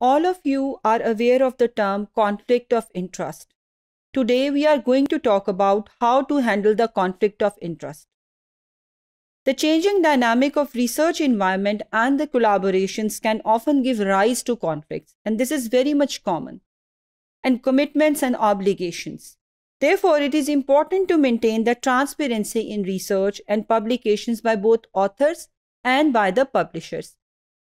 all of you are aware of the term conflict of interest. Today, we are going to talk about how to handle the conflict of interest. The changing dynamic of research environment and the collaborations can often give rise to conflicts, and this is very much common, and commitments and obligations. Therefore, it is important to maintain the transparency in research and publications by both authors and by the publishers.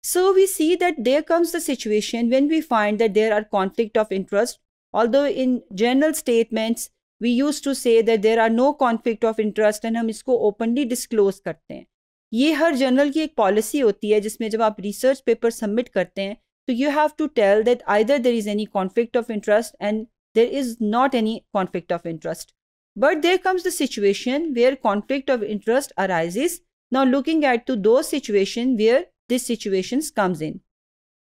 So we see that there comes the situation when we find that there are conflict of interest. Although in general statements we used to say that there are no conflict of interest and हम इसको openly disclose करते हैं. ये हर journal की एक policy होती है जिसमें जब आप research paper submit करते हैं, तो you have to tell that either there is any conflict of interest and there is not any conflict of interest. But there comes the situation where conflict of interest arises. Now looking at to those situation where this situations comes in.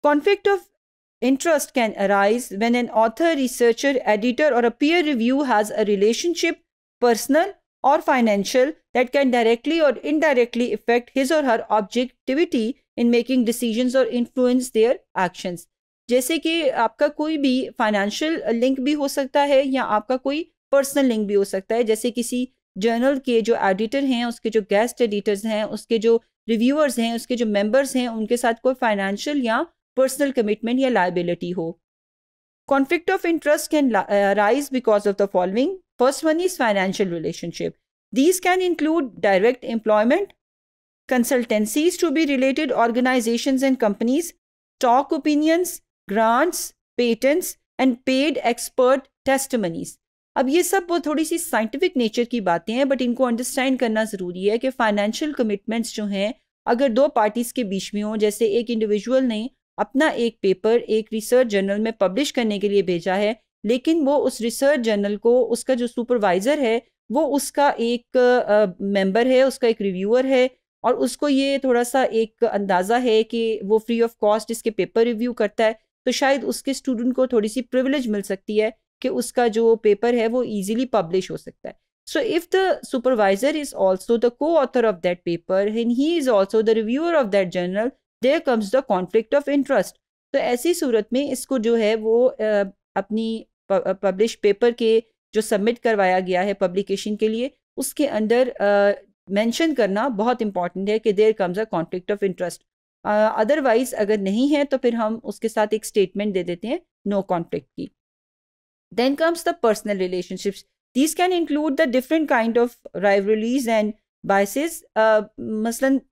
Conflict of interest can arise when an author, researcher, editor or a peer review has a relationship, personal or financial that can directly or indirectly affect his or her objectivity in making decisions or influence their actions. जैसे कि आपका कोई भी financial link भी हो सकता है या आपका कोई पर्सनल लिंक भी हो सकता है जैसे किसी जर्नल के जो एडिटर हैं उसके जो गेस्ट एडिटर्स हैं उसके जो रिव्यूअर्स हैं उसके जो मेंबर्स हैं उनके साथ कोई फाइनेंशियल या पर्सनल कमिटमेंट या लाइबिलिटी हो conflict of interest can arise because of the following first one is financial relationship these can include direct employment consultancies to be related organization and companies stock opinions grants patents and paid expert testimonies अब ये सब वो थोड़ी सी scientific nature की बातें हैं but इनको understand करना ज़रूरी है कि फाइनेंशियल कमिटमेंट्स जो हैं अगर दो पार्टीज़ के बीच में हों जैसे एक इंडिविजुअल ने अपना एक पेपर एक रिसर्च जर्नल में पब्लिश करने के लिए भेजा है लेकिन वो उस रिसर्च जर्नल को उसका जो सुपरवाइज़र है वो उसका एक मेम्बर है उसका एक रिव्यूअर है और उसको ये थोड़ा सा एक अंदाज़ा है कि वो फ्री ऑफ कॉस्ट इसके पेपर रिव्यू करता है तो शायद उसके स्टूडेंट को थोड़ी सी प्रिविलेज मिल सकती है कि उसका जो पेपर है वो ईजिली पब्लिश हो सकता है so if the supervisor is also the co author of that paper and he is also the reviewer of that journal there comes the conflict of interest तो ऐसी सूरत में इसको जो है वो अपनी पब्लिश पेपर के जो सबमिट करवाया गया है पब्लिकेशन के लिए उसके अंदर मेंशन करना बहुत इंपॉर्टेंट है कि there comes a conflict of interest otherwise अगर नहीं है तो फिर हम उसके साथ एक स्टेटमेंट दे देते हैं नो no कॉन्फ्लिक्ट की Then comes the personal relationships. These can include the different kind of rivalries and biases. Uh,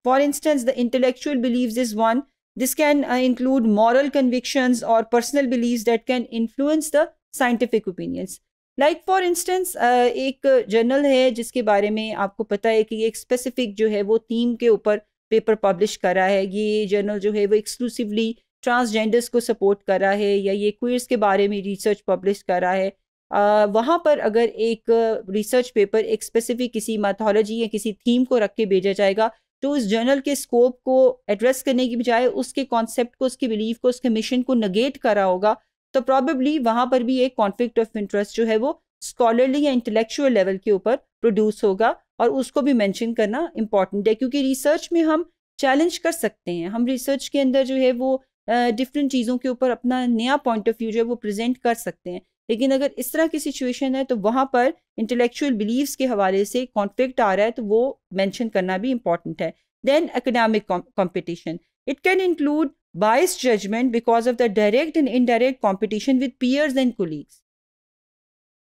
for instance, the intellectual beliefs is one. This can uh, include moral convictions or personal beliefs that can influence the scientific opinions. Like for instance, a uh, journal है जिसके बारे में आपको पता है कि ये एक स्पेसिफिक जो है वो ट्रांसजेंडर्स को सपोर्ट करा है या ये क्वीर्स के बारे में रिसर्च पब्लिश करा है वहाँ पर अगर एक रिसर्च पेपर एक स्पेसिफिक किसी मैथोलॉजी या किसी थीम को रख के भेजा जाएगा तो उस जर्नल के स्कोप को एड्रेस करने की बजाय उसके कॉन्सेप्ट को उसके बिलीफ को उसके मिशन को नगेट करा होगा तो प्रॉबेबली वहाँ पर भी एक कॉन्फ्लिक्ट ऑफ इंटरेस्ट जो है वो स्कॉलरली या इंटेलेक्चुअल लेवल के ऊपर प्रोड्यूस होगा और उसको भी मैंशन करना इम्पॉर्टेंट है क्योंकि रिसर्च में हम चैलेंज कर सकते हैं हम रिसर्च के अंदर जो है वो डिफरेंट uh, चीज़ों के ऊपर अपना नया पॉइंट ऑफ व्यू जो है वो प्रेजेंट कर सकते हैं लेकिन अगर इस तरह की सिचुएशन है तो वहाँ पर इंटेलेक्चुअल बिलीव्स के हवाले से कॉन्फ्लिक्ट आ रहा है तो वो मेंशन करना भी इम्पॉर्टेंट है then academic competition it can include bias judgement because of the direct and indirect competition with peers and colleagues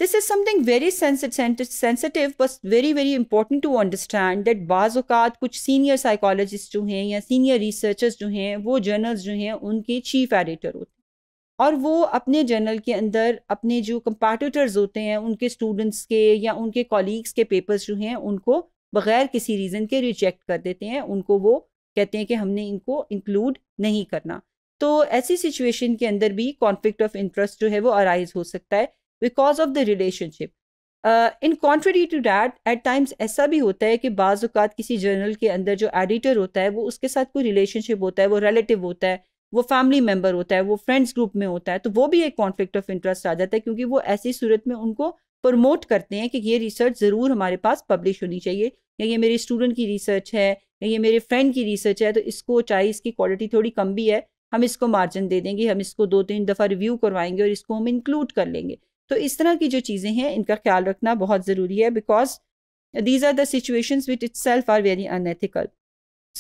this is something very sensitive बस very very important to understand that बाज़ कुछ senior psychologist जो हैं या senior researchers जो हैं वो journals जो हैं उनके चीफ एडिटर होते हैं और वो अपने जर्नल के अंदर अपने जो कंपेटिटर्स होते हैं उनके स्टूडेंट्स के या उनके कॉलीग्स के पेपर्स जो हैं उनको बग़ैर किसी रीज़न के रिजेक्ट कर देते हैं उनको वो कहते हैं कि हमने इनको इंक्लूड नहीं करना तो ऐसी सिचुएशन के अंदर भी कॉन्फ्लिक्ट ऑफ इंटरेस्ट जो है वो अराइज हो सकता है because of the relationship in contrary to that at times ऐसा भी होता है कि बाज़ात किसी जर्नल के अंदर जो एडिटर होता है वो उसके साथ कोई रिलेशनशिप होता है वो रिलेटिव होता है वो फैमिली मेम्बर होता है वो फ्रेंड्स ग्रुप में होता है तो वो भी एक कॉन्फ्लिक्ट ऑफ इंटरेस्ट आ जाता है क्योंकि वो ऐसी सूरत में उनको प्रमोट करते हैं कि ये रिसर्च ज़रूर हमारे पास पब्लिश होनी चाहिए या ये मेरे स्टूडेंट की रिसर्च है या ये मेरे फ्रेंड की रिसर्च है तो इसको चाहे इसकी क्वालिटी थोड़ी कम भी है हम इसको मार्जिन दे देंगे हम इसको दो तीन दफ़ा रिव्यू करवाएंगे और इसको हम इंक्लूड कर लेंगे तो इस तरह की जो चीज़ें हैं इनका ख्याल रखना बहुत ज़रूरी है because these are the situations which itself are very unethical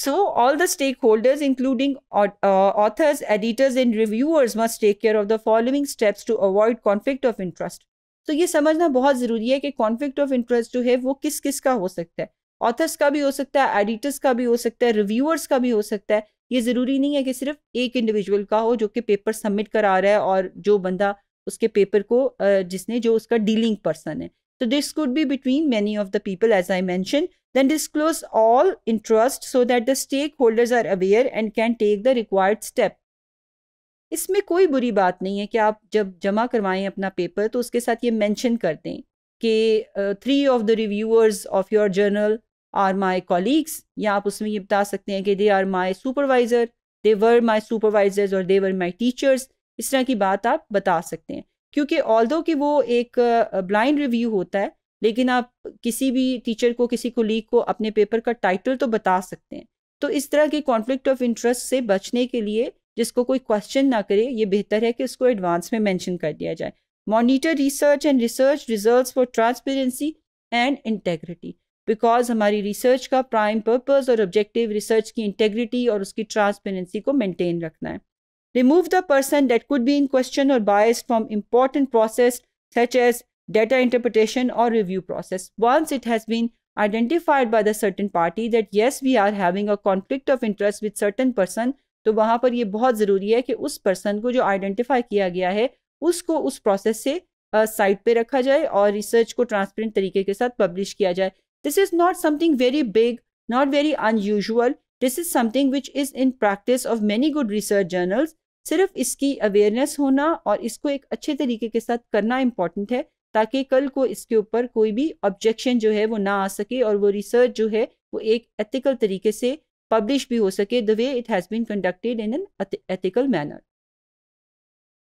so all the stakeholders including authors editors and reviewers must take care of the following steps to avoid conflict of interest तो ये समझना बहुत ज़रूरी है कि conflict of interest जो है वो किस किस का हो सकता है ऑथर्स का भी हो सकता है एडिटर्स का भी हो सकता है रिव्यूअर्स का भी हो सकता है ये ज़रूरी नहीं है कि सिर्फ एक इंडिविजुअल का हो जो कि पेपर सबमिट करा रहा है और जो बंदा उसके पेपर को uh, जिसने जो उसका डीलिंग पर्सन है तो this could be between many of the people as I mention then Then all interest so that the stakeholders are aware and can take the required step इसमें कोई बुरी बात नहीं है कि आप जब जमा करवाएं अपना पेपर तो उसके साथ ये मेंशन कर दें कि three of the reviewers of your journal are my colleagues या आप उसमें ये बता सकते हैं कि they are my supervisor they were my supervisors और दे वर माय टीचर्स इस तरह की बात आप बता सकते हैं क्योंकि ऑल दो कि वो एक ब्लाइंड रिव्यू होता है लेकिन आप किसी भी टीचर को किसी कोलीग को अपने पेपर का टाइटल तो बता सकते हैं तो इस तरह के कॉन्फ्लिक्ट ऑफ इंटरेस्ट से बचने के लिए जिसको कोई क्वेश्चन ना करे ये बेहतर है कि उसको एडवांस में मैंशन कर दिया जाए monitor research and research result for transparency and integrity because हमारी रिसर्च का प्राइम पर्पज़ और ऑब्जेक्टिव रिसर्च की इंटेग्रिटी और उसकी ट्रांसपेरेंसी को मेनटेन रखना है remove the person that could be in question or biased from important process such as data interpretation or review process once it has been identified by the certain party that yes we are having a conflict of interest with certain person to wahan par ye bahut zaruri hai ki us person ko jo identify kiya gaya hai usko us process se site side pe rakha jaye research ko transparent tarike ke sath publish kiya jaye this is not something very big not very unusual this is something which is in practice of many good research journals सिर्फ इसकी awareness होना और इसको एक अच्छे तरीके के साथ करना इम्पॉर्टेंट है ताकि कल को इसके ऊपर कोई भी ऑब्जेक्शन जो है वो ना आ सके और वो रिसर्च जो है वो एक एथिकल तरीके से पब्लिश भी हो सके the way it has been conducted in an ethical manner